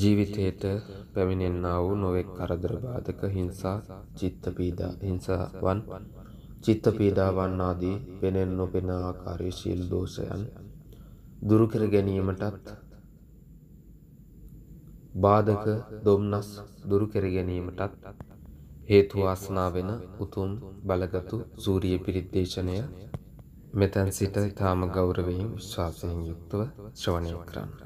ජීවිතයට පැමිණෙන්න්නා වූ නොවෙක් කරදර බාධක හිංසා චිත්තපීඩා හිංසාවන් චිත්තපීඩාවන් ආදී පෙනෙන් නොපෙන ආකාරයේ ශීල් දෝෂයන් දුරුකර ගැනීමටත් බාධක දොම්නස් දුරුකර ගැනීමටත් හේතු වාසනා වෙන උතුම් බලගතු සූරිය පිරිත් දේශනය මෙතැන් සිට ඉතාම ගෞරවයෙන් විශ්වාසයෙන් යුක්තව ශ්‍රවණය කරන්න.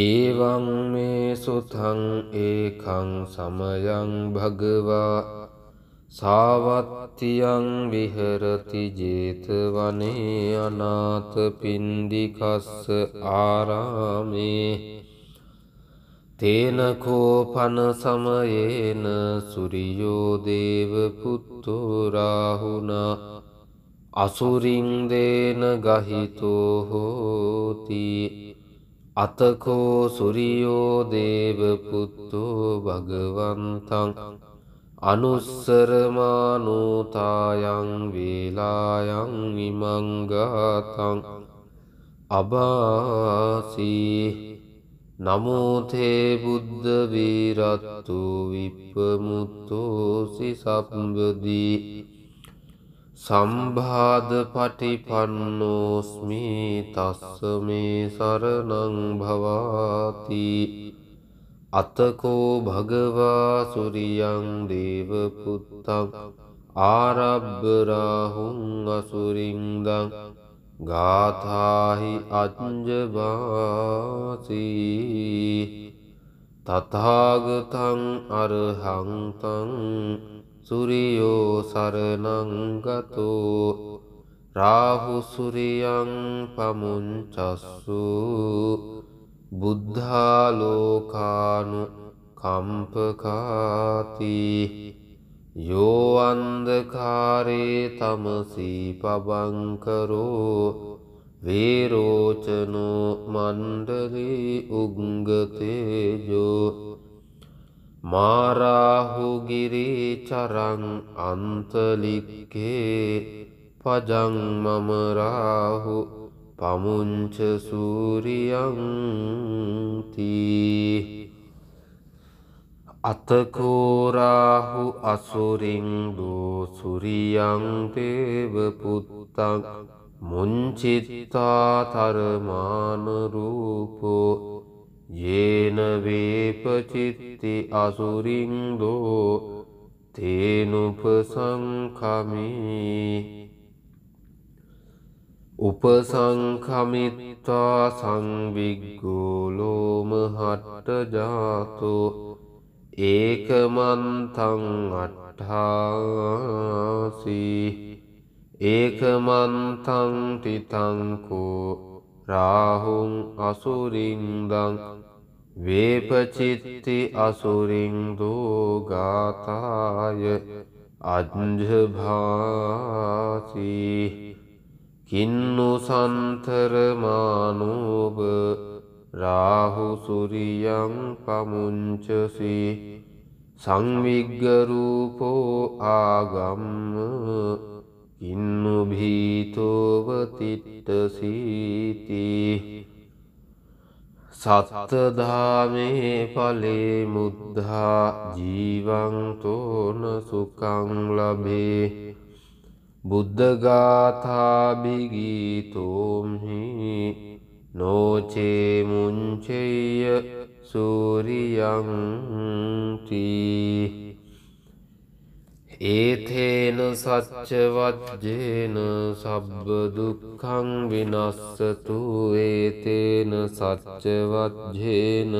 ඒවං මේ සුතං ඒකං සමයං භගවා සාවත්තියං විහෙරති 제තවනේ අනාථ පින්දිකස්ස ආරාමේ තේනකෝ පන සමයේන සුරියෝ දේව පුත්තෝ රාහුනා අසුරින් දේන ගහිතෝ හෝති අතකෝ සුරියෝ දේවපුත්තෝ භගවන්තං අනුස්සරමානෝතායං වේලායං විමංගාතං අබාසී නමෝතේ බුද්ධ වීරත්තු විප්පමුත්තෝසි සම්බදී සම්බාධ පටිපන්නෝස්මි තස්ස මේ සරණං භවාති අතකෝ භගවා සුරියං දේවපුත්තං ආරබ්බරාහුන් අසුරින්දං ගාථාහි අත්ජබාසී තතාගතං අරහංතං සුරියෝ සරණංගතෝ රාහුසුරියං පමුංචස්සු බුද්ධාලෝකානු කම්පකාති යෝ අන්දකාරේ තමසී පබංකරෝ වේරෝචනෝ මණ්ඩලී උග්ගතේජෝ මාරාහුගිරී චරං අන්තලික්කේ පජං මමරාහු පමුංච සූරියන්ති අතකෝරාහු අසුරින් දූසුරියන්තේව පුත්තක් මුංචිත්තා තරමානරූපෝ යේන වේපචිත්ති අසුරින්දෝ තේනුපසංකමී උපසංකමිත්තා සංවිග්ගෝලෝමහට්ට ජාතු ඒකමන්තං අට්ඨාසී ඒකමන්තං තිතංකෝ රාහුං අසුරින්දං වේපචිත්ති අසුරින් දෝගාතාය අජ්ජභාසී කින්නු සන්තරමානෝබ රාහුසුරියං පමුංචසී සංවිග්ගරූපෝ ආගම්ම ඉන්නුභීතෝවතිට්ටසීති සත්තධාමේ පලේ මුද්ධා ජීවන්තෝන සුකංලබේ බුද්ධගාථාබිගීතෝම්හි නෝචේමුංචෙය සූරියන්තිී ඒතේන සච්චවජ්ජේන සබ්බ දුක්ඛං විනස්සතු ඒතේන සච්චවජ්ජේන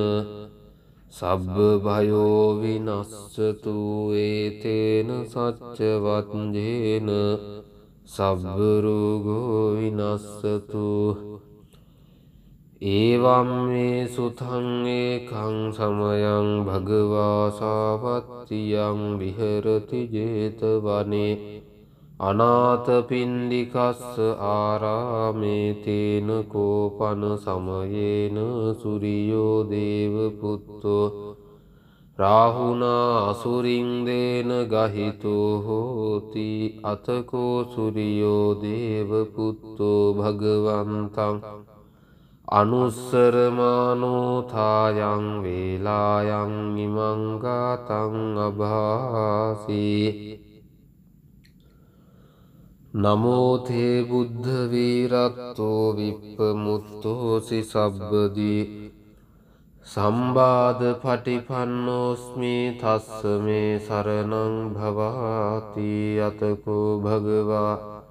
සබ්බ භයෝ විනස්සතු ඒතේන සච්චවජ්ජේන සබ්බ රෝගෝ විනස්සතු ඒවම් මේ සුතං ඒකං සමයං භගවා සාවත්තියං විහෙරති 제තවනේ අනාථ පින්ඩිකස්ස ආරාමේ තේන කෝපන සමයේන සූර්යෝ දේව පුত্তෝ රාහුනා අසුරින් දේන ගහිතෝ හෝති අතකෝ සූර්යෝ දේව පුত্তෝ භගවන්තං අනුස්සරමානෝ තායන් වේලායන් නිමංගාතං අභාසි නමෝ තේ බුද්ධ වීරත්තෝ විප්පමුත්තෝසි සබ්බදී සම්බාධ පටිපන්නෝස්මි තස්ස මේ සරණං භවාති අතකෝ භගවා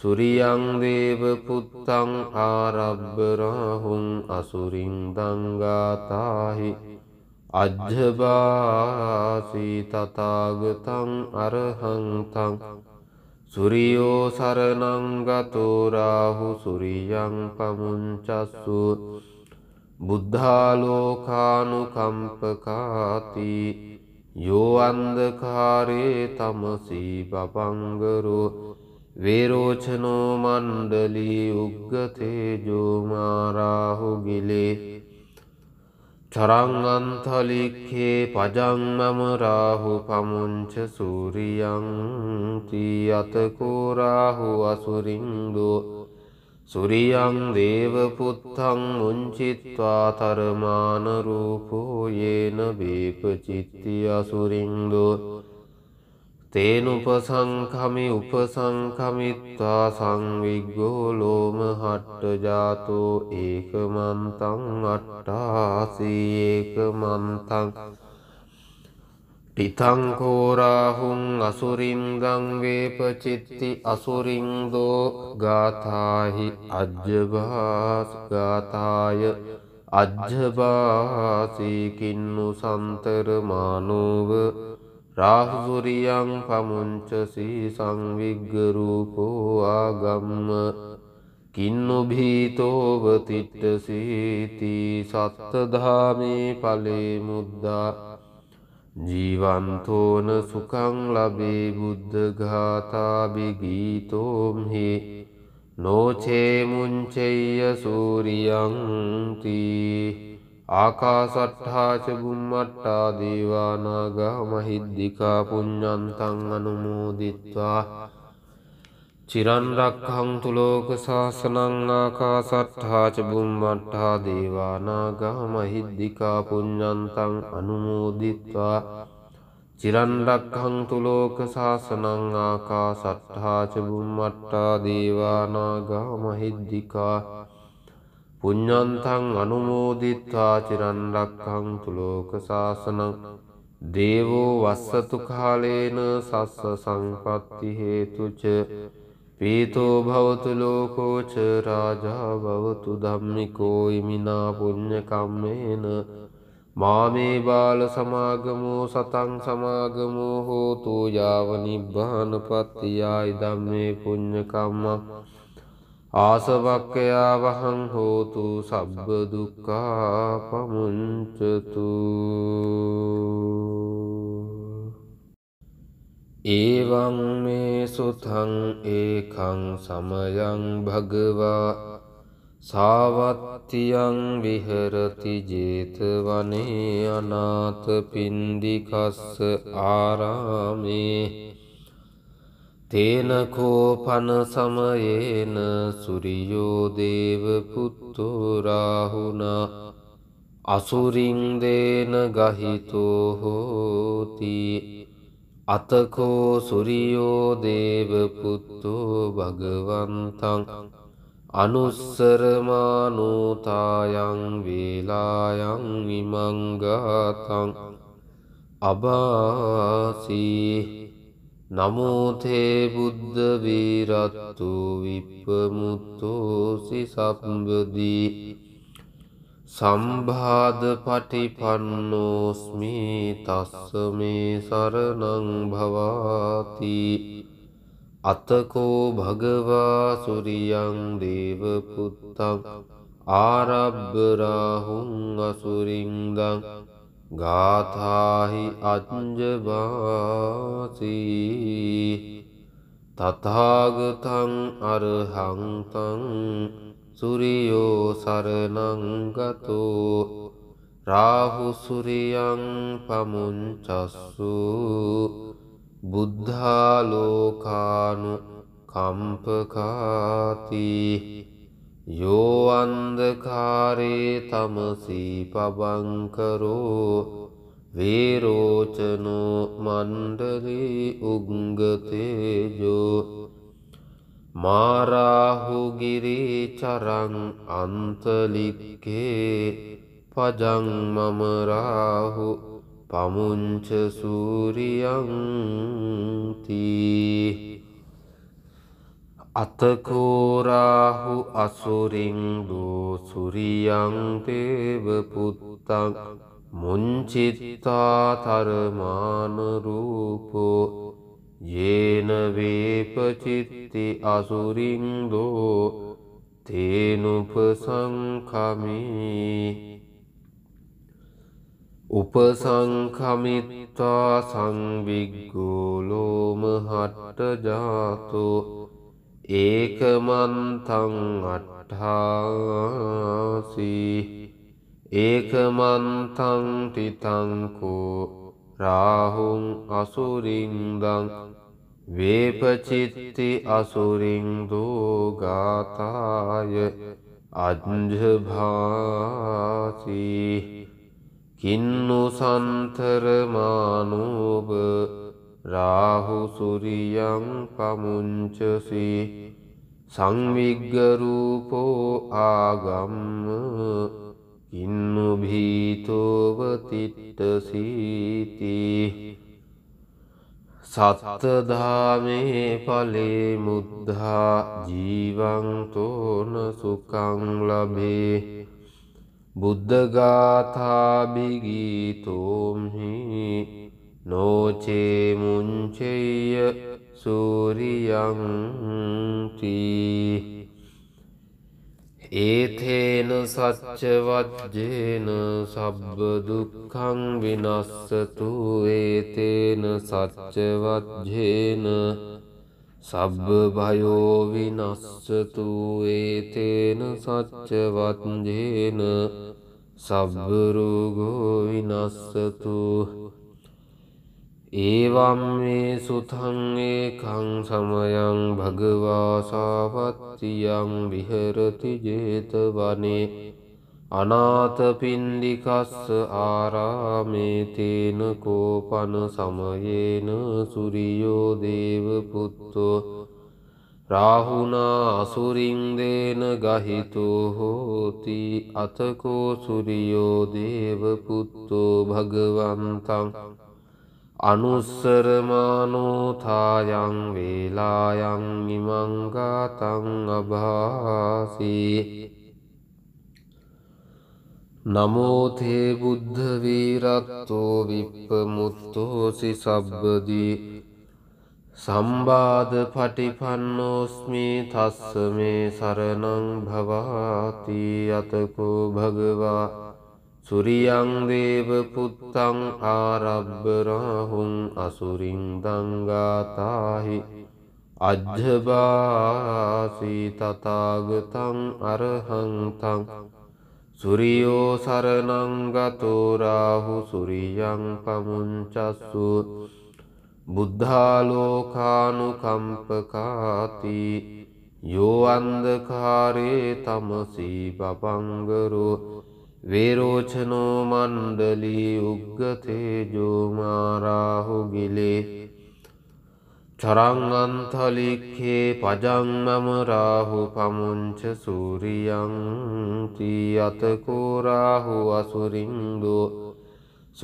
සුරියං දේව පුත්තං ආරබ්බ රාහුං අසුරින් දංගාතාහි අජ්ජබාසී තථාගතං අරහං තං සුරියෝ සරණං ගතෝ රාහු සුරියං පමුංචස්සු බුද්ධාලෝකානුකම්පකාති යෝ අන්ධකාරේ තමසී පපංගරෝ වේරෝචනෝ මණ්ඩලී උග්ගතේජෝමාරාහු ගිලේ චරංගන්තලික්කේ පජංමම රාහු පමුංච සූරියංති අතකෝරාහු අසුරින්දෝ සුරියං දේවපුත්තං උංචිත්වා තරමාන රූපෝ යේන බේපචිත්ති අසුරින්දෝ තේනුපසංකමි උපසංකමිත්වා සංවිග්ගෝ ලෝම හට්ට ජාතෝ ඒක මන්තං අට්ටාසී ඒක මන්තං ටිතංකෝරාහුන් අසුරින්දං වේපචිත්ති අසුරින්දෝ ගාථාහි අජ්ජභාස් ගාථාය අජ්ජභාසී කින්නු සන්තරමානෝව රාහුරියං පමුංචසී සංවිග්ග රූපෝ ආගම්ම කින්නොභීතෝව තිට්ඨසීති සත්තධාමේ ඵලේ මුද්දා ජීවන්තෝන සුඛං ලබේ බුද්ධ ඝාතා බිගීතෝම්හි නොචේ මුංචෙය්‍ය සූරියං තී ආකාසට්ඨාච බුම්මට්ටා දීවානාගා මහිද්దికා පුඤ්ඤන්තං අනුමෝදිත්වා චිරන් රක්ඛන්තු ලෝක සාසනං ආකාසට්ඨාච බුම්මට්ටා දීවානාගා මහිද්దికා පුඤ්ඤන්තං අනුමෝදිත්වා චිරන් රක්ඛන්තු ලෝක සාසනං ආකාසට්ඨාච බුම්මට්ටා දීවානාගා මහිද්దికා පුඤ්ඤන්තං අනුමෝදිත්වා චිරන් රක්ඛන්තු ලෝක සාසනං දේවෝ වස්සතු කාලේන සස්ස සංපත්ති හේතුච පීතෝ භවතු ලෝකෝ ච රාජා භවතු ධම්මිකෝ ඉමිනා පුඤ්ඤ කම්මේන මාමේ බාල සමාගමෝ සතං සමාගමෝ හෝතු යාව නිබ්බානපත්තියයි ධම්මේ පුඤ්ඤ කම්මං ආසවක්කයා වහං හෝතු සබ්බ දුක්ඛා පමුංචතු ඒවං මේ සුතං ඒකං සමයං භගවා සාවත්තියං විහෙරති 제තවනේ අනාථ පින්දිකස්ස ආරාමේ තේනකෝපන සමයේන සුරියෝදේව පුත්තුරාහුණා අසුරින්දේන ගහිතෝ හෝති අතකෝ සුරියෝදේව පුත්තෝ භගවන්තං අනුස්සරමානෝතායං වේලායං විමංගාතං අබාසී නමෝතේ බුද්ධ වීරත්තු විප්පමුත්තෝසි සම්බදී සම්බාධ පටිපන්නෝස්මි තස්ස මේ සරණං භවාති අතකෝ භගවා සුරියං දේවපුත්තං ආරබ්බරාහුන් අසුරින්දං ගාථාහි අජ්ජබාසී තථාගතං අරහංතං සුරියෝ සරණං ගතෝ රාහු සුරියං පමුංචස්සු බුද්ධාලෝකානු කම්පකාති යෝ අන්ධකාරේ තමසී පබංකරෝ වේරෝචනෝ මණ්ඩලී උංගතේජෝ මාරාහුගිරී චරං අන්තලික්කේ පජං මමරාහු පමුංච සූරියන්තිී අතකෝරාහු අසුරින් දෝසුරියං තේව පුත්තං මුංචිත්තා තරමාන රූපෝ යේන වේපචිත්ති අසුරින් දෝ තේනුපසංකමී උපසංකමිත්තා සංවිග්ගෝලෝම හට්ට ජාතෝ ඒකමන්තං අට්ඨාසී ඒකමන්තං තිතංකෝ රාහුං අසුරින්දං වේපචිත්ති අසුරින් දෝගාතාය අජ්ජභාසී කින්නු සන්තරමානෝබ රාහු සුරියං පමුංචසි සංවිග්ග රූපෝ ආගම්ම ඉන්නු භීතෝව තිට්ඨසීති සත්තධාමේ ඵලේ මුද්ධා ජීවං තෝන සුඛං ලබේ බුද්ධ ගාථා බිගීතෝම්හි නෝචේමුංචෙය සූරියන්ටී ඒතේන සච්චවත්ජේන සබ්බදුක්කං විනස්සතු ඒතේන සච්චවත්ජේන සබ්බ භයෝ විනස්සතු ඒතේන සච්චවත්ජේන සබ්බරෝගෝ විනස්සතු ඒවම් මේ සුතං ඒකං සමයං භගවා සාවත්තියං විහෙරති 제තවනේ අනාථ පින්ඩිකස්ස ආරාමේ තේන කෝපන සමයේන සූර්යෝ දේව පුত্তෝ රාහුනා අසුරින් දේන ගහිතෝ හෝති අතකෝ සූර්යෝ දේව පුত্তෝ භගවන්තං අනුස්සරමානෝතායං වේලායං නිමංගාතං අභාසී නමෝතේ බුද්ධ වීරත්තෝ විප්පමුත්තෝසි සබ්බදී සම්බාධ පටිපන්නෝස්මි තස්ස මේ සරණං භවාති අතකෝ භගවා සුරියං දේව පුත්තං ආරබ්බ රාහුං අසුරින් දංගාතාහි අජ්ජබාසී තථාගතං අරහං තං සුරියෝ සරණං ගතෝ රාහු සුරියං පමුංචස්සු බුද්ධාලෝකානුකම්පකාති යෝ අන්ධකාරේ තමසී පපංගරෝ වේරෝචනෝ මණ්ඩලී උග්ගතේජෝමාරාහු ගිලේ චරංගන්තලික්කේ පජංමම රාහු පමුංච සූරියං තී අතකෝරාහු අසුරින්දෝ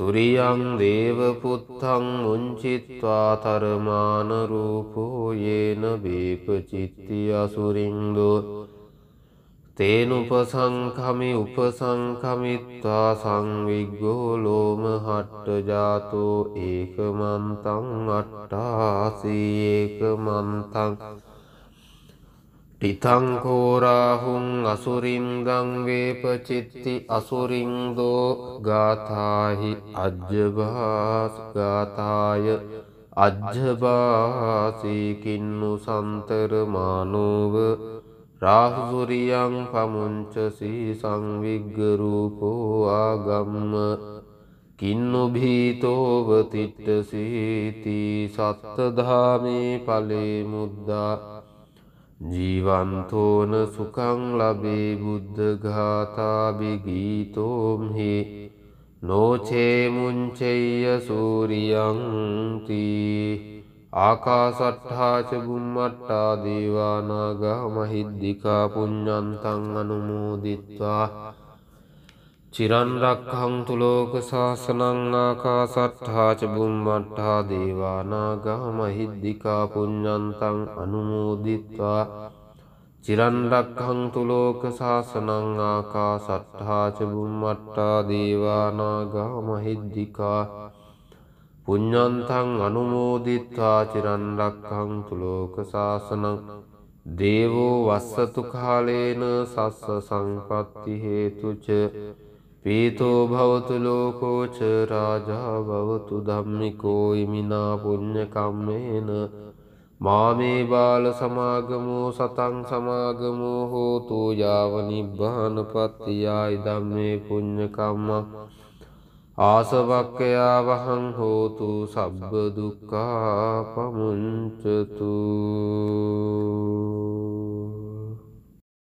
සුරියං දේවපුත්තං උංචිත්වා තරමාන රූපෝ යේන බේපචිත්ති අසුරින්දෝ තේනුපසංකමි උපසංකමිත්වා සංවිග්ගෝ ලෝම හට්ට ජාතෝ ඒක මන්තං අට්ටාසී ඒක මන්තං ටිතංකෝරාහුන් අසුරින්ගං වේපචිත්ති අසුරින්දෝ ගාථාහි අජ්‍යභාස් ගාථාය අජ්‍යභාසීකින්නු සන්තරමානෝව රාහුරියං පමුංචසී සංවිග්ග රූපෝ ආගම්ම කින්නොභීතෝව තිට්ඨසීති සත්තධාමේ ඵලේ මුද්දා ජීවන්තෝන සුඛං ලබේ බුද්ධ ඝාතා බිගීතෝම්හි නොචේ මුංචෙය්‍ය සූරියං තී ආකාසට්ඨාච බුම්මට්ටා දීවානාග මහිද්దికා පුඤ්ඤන්තං අනුමෝදිත්වා චිරන් රක්ඛන්තු ලෝක සාසනං ආකාසට්ඨාච බුම්මට්ටා දීවානාග මහිද්దికා පුඤ්ඤන්තං අනුමෝදිත්වා චිරන් රක්ඛන්තු ලෝක සාසනං ආකාසට්ඨාච බුම්මට්ටා දීවානාග මහිද්దికා පුඤ්ඤන්තං අනුමෝදිත්වා චිරන් රක්ඛන්තු ලෝක සාසනං දේවෝ වස්සතු කාලේන සස්ස සංපත්ති හේතුච පීතෝ භවතු ලෝකෝ ච රාජා භවතු ධම්මිකෝ ඉමිනා පුඤ්ඤ කම්මේන මාමේ බාල සමාගමෝ සතං සමාගමෝ හෝතු යාව නිබ්බානපත්තියයි ධම්මේ පුඤ්ඤ කම්මං ආසවක්කයා වහං හෝතු සබ්බ දුක්ඛා පමුංචතු